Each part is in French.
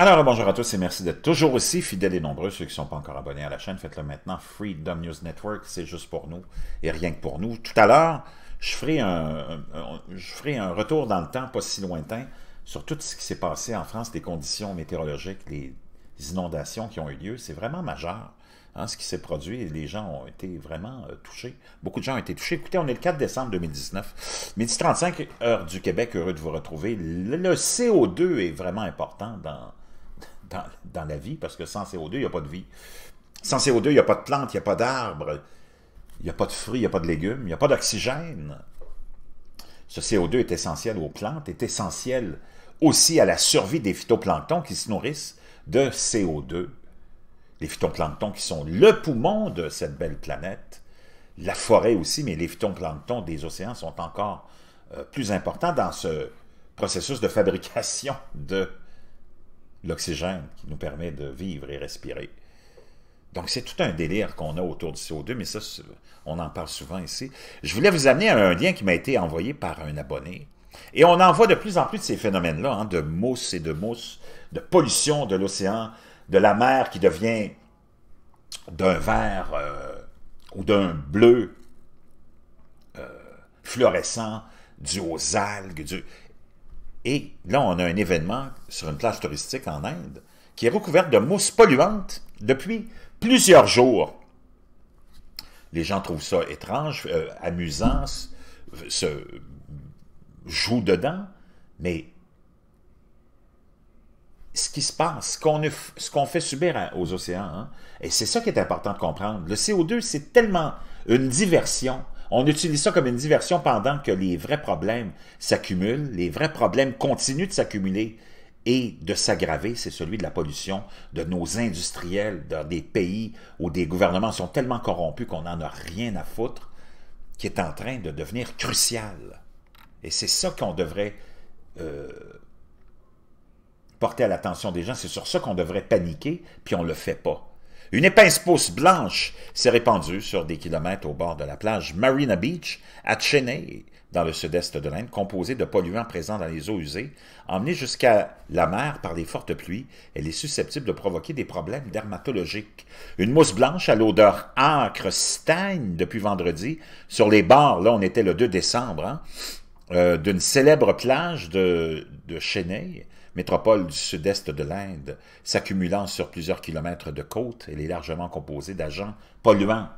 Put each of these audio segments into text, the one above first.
Alors, bonjour à tous et merci d'être toujours aussi fidèles et nombreux. Ceux qui ne sont pas encore abonnés à la chaîne, faites-le maintenant. Freedom News Network, c'est juste pour nous et rien que pour nous. Tout à l'heure, je, ferai un, je ferai un retour dans le temps, pas si lointain, sur tout ce qui s'est passé en France, les conditions météorologiques, les inondations qui ont eu lieu. C'est vraiment majeur hein, ce qui s'est produit les gens ont été vraiment euh, touchés. Beaucoup de gens ont été touchés. Écoutez, on est le 4 décembre 2019, midi 35, heure du Québec. Heureux de vous retrouver. le CO2 est vraiment important dans dans, la vie, parce que sans CO2, il n'y a pas de vie. Sans CO2, il n'y a pas de plantes, il n'y a pas d'arbres, il n'y a pas de fruits, il n'y a pas de légumes, il n'y a pas d'oxygène. Ce CO2 est essentiel aux plantes, est essentiel aussi à la survie des phytoplanctons qui se nourrissent de CO2. Les phytoplanctons qui sont le poumon de cette belle planète, la forêt aussi, mais les phytoplanctons des océans sont encore euh, plus importants dans ce processus de fabrication de l'oxygène qui nous permet de vivre et respirer. Donc, c'est tout un délire qu'on a autour du CO2, mais ça, on en parle souvent ici. Je voulais vous amener à un lien qui m'a été envoyé par un abonné. Et on en voit de plus en plus de ces phénomènes-là, hein, de mousse et de mousse, de pollution de l'océan, de la mer qui devient d'un vert euh, ou d'un bleu euh, fluorescent dû aux algues. Et là, on a un événement sur une plage touristique en Inde qui est recouverte de mousse polluante depuis plusieurs jours. Les gens trouvent ça étrange, euh, amusant, se jouent dedans, mais ce qui se passe, ce qu'on fait subir aux océans. Hein, et c'est ça qui est important de comprendre. Le CO2, c'est tellement une diversion on utilise ça comme une diversion pendant que les vrais problèmes s'accumulent, les vrais problèmes continuent de s'accumuler et de s'aggraver, c'est celui de la pollution de nos industriels dans des pays où des gouvernements sont tellement corrompus qu'on n'en a rien à foutre, qui est en train de devenir crucial. Et c'est ça qu'on devrait euh, porter à l'attention des gens, c'est sur ça qu'on devrait paniquer, puis on ne le fait pas. Une épaisse pousse blanche s'est répandue sur des kilomètres au bord de la plage Marina Beach à Chennai, dans le sud-est de l'Inde, composée de polluants présents dans les eaux usées, Emmenée jusqu'à la mer par les fortes pluies, elle est susceptible de provoquer des problèmes dermatologiques. Une mousse blanche à l'odeur âcre stagne depuis vendredi sur les bords, là on était le 2 décembre, hein? Euh, d'une célèbre plage de, Chennai, métropole du sud-est de l'Inde, s'accumulant sur plusieurs kilomètres de côte, elle est largement composée d'agents polluants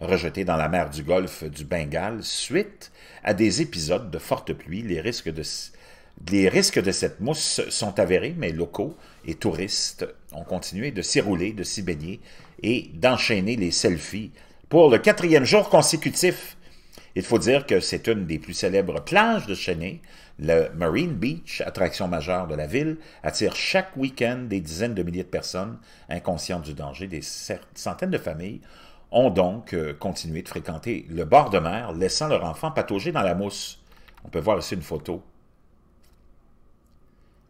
rejetés dans la mer du Golfe du Bengale suite à des épisodes de fortes pluies. Les risques de, les risques de cette mousse sont avérés, mais locaux et touristes ont continué de s'y rouler, de s'y baigner et d'enchaîner les selfies pour le quatrième jour consécutif il faut dire que c'est une des plus célèbres plages de Chennai, Le Marine Beach, attraction majeure de la ville, attire chaque week-end des dizaines de milliers de personnes inconscientes du danger. Des centaines de familles ont donc euh, continué de fréquenter le bord de mer, laissant leur enfant patauger dans la mousse. On peut voir ici une photo.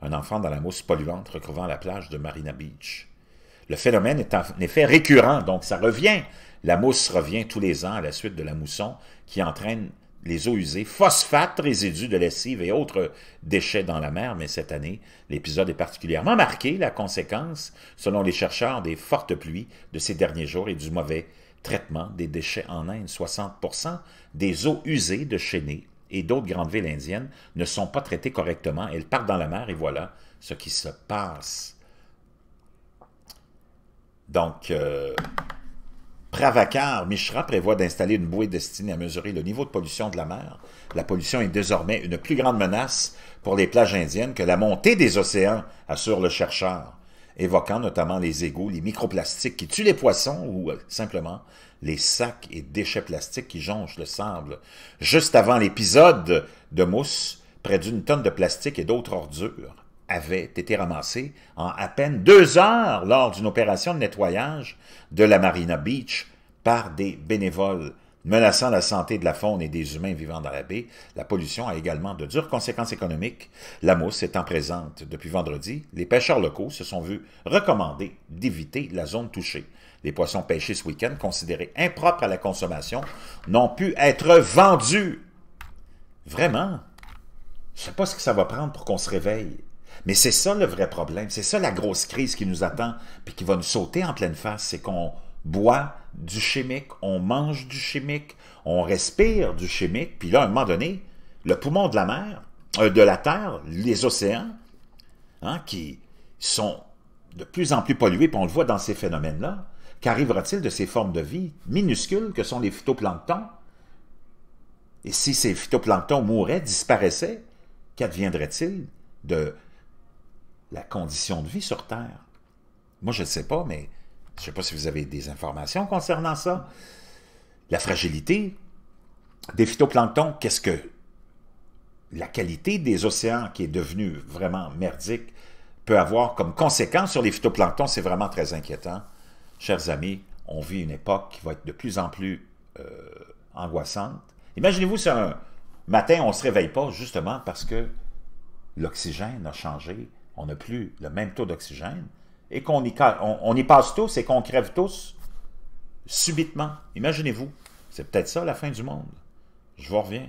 Un enfant dans la mousse polluante recouvrant la plage de Marina Beach. Le phénomène est en effet récurrent, donc ça revient. La mousse revient tous les ans à la suite de la mousson qui entraîne les eaux usées, phosphates, résidus de lessive et autres déchets dans la mer, mais cette année, l'épisode est particulièrement marqué, la conséquence, selon les chercheurs, des fortes pluies de ces derniers jours et du mauvais traitement des déchets en Inde. 60 des eaux usées de Chennai et d'autres grandes villes indiennes ne sont pas traitées correctement. Elles partent dans la mer et voilà ce qui se passe. Donc, euh, Pravakar Mishra prévoit d'installer une bouée destinée à mesurer le niveau de pollution de la mer. La pollution est désormais une plus grande menace pour les plages indiennes que la montée des océans, assure le chercheur, évoquant notamment les égouts, les microplastiques qui tuent les poissons ou euh, simplement les sacs et déchets plastiques qui jonchent le sable. Juste avant l'épisode de Mousse, près d'une tonne de plastique et d'autres ordures avait été ramassé en à peine deux heures lors d'une opération de nettoyage de la Marina Beach par des bénévoles menaçant la santé de la faune et des humains vivant dans la baie. La pollution a également de dures conséquences économiques. La mousse étant présente depuis vendredi, les pêcheurs locaux se sont vus recommander d'éviter la zone touchée. Les poissons pêchés ce week-end, considérés impropres à la consommation, n'ont pu être vendus. Vraiment? Je ne sais pas ce que ça va prendre pour qu'on se réveille. Mais c'est ça le vrai problème. C'est ça la grosse crise qui nous attend puis qui va nous sauter en pleine face. C'est qu'on boit du chimique, on mange du chimique, on respire du chimique. Puis là, à un moment donné, le poumon de la mer, euh, de la terre, les océans, hein, qui sont de plus en plus pollués, puis on le voit dans ces phénomènes-là, qu'arrivera-t-il de ces formes de vie minuscules que sont les phytoplanctons? Et si ces phytoplanctons mouraient, disparaissaient, qu'adviendrait-il de la condition de vie sur Terre. Moi, je ne sais pas, mais je ne sais pas si vous avez des informations concernant ça. La fragilité des phytoplanctons, qu'est-ce que la qualité des océans qui est devenue vraiment merdique peut avoir comme conséquence sur les phytoplanctons, c'est vraiment très inquiétant. Chers amis, on vit une époque qui va être de plus en plus euh, angoissante. Imaginez-vous c'est un matin, on ne se réveille pas justement parce que l'oxygène a changé, on n'a plus le même taux d'oxygène et qu'on y, passe tous et qu'on crève tous subitement. Imaginez-vous, c'est peut-être ça la fin du monde. Je vous reviens.